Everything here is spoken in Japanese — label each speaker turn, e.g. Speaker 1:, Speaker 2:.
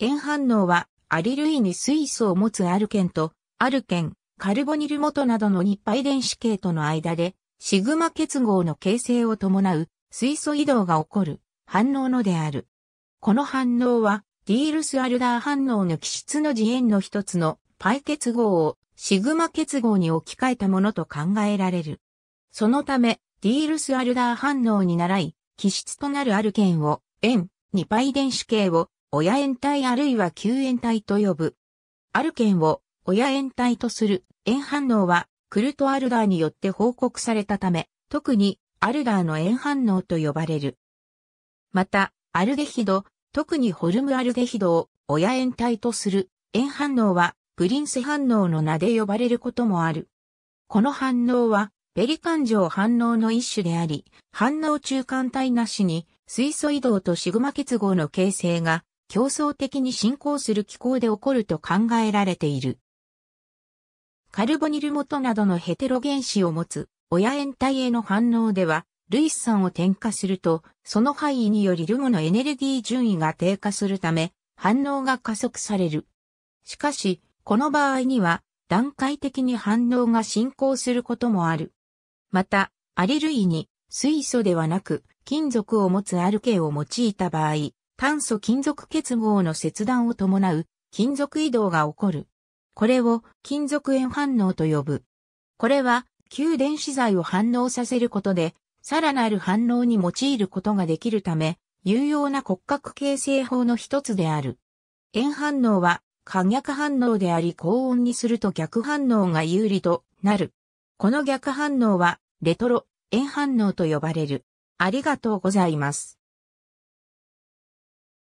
Speaker 1: 塩
Speaker 2: 反応はアリルイに水素を持つアルケンと、アルケン、カルボニル元などのパイ電子系との間で、シグマ結合の形成を伴う水素移動が起こる反応のである。この反応は、ディールス・アルダー反応の基質の次元の一つのパイ結合をシグマ結合に置き換えたものと考えられる。そのため、ディールス・アルダー反応に倣い、基質となるアルケンを、塩、二パイ電子系を親延体あるいは救延体と呼ぶ。アルケンを親延体とする塩反応はクルト・アルダーによって報告されたため、特にアルダーの円反応と呼ばれる。また、アルデヒド、特にホルムアルデヒドを親塩体とする塩反応はプリンス反応の名で呼ばれることもある。この反応はペリカン状反応の一種であり、反応中間体なしに水素移動とシグマ結合の形成が競争的に進行する気候で起こると考えられている。カルボニル元などのヘテロ原子を持つ親塩体への反応では、類酸を添加すると、その範囲によりルゴのエネルギー順位が低下するため、反応が加速される。しかし、この場合には、段階的に反応が進行することもある。また、アリルイに水素ではなく金属を持つアルケを用いた場合、炭素金属結合の切断を伴う金属移動が起こる。これを金属塩反応と呼ぶ。これは旧電子剤を反応させることで、さらなる反応に用いることができるため、有用な骨格形成法の一つである。塩反応は可逆反応であり高温にすると逆反応が有利となる。この逆反応はレトロ塩反応と呼ばれる。ありが
Speaker 1: とうございます。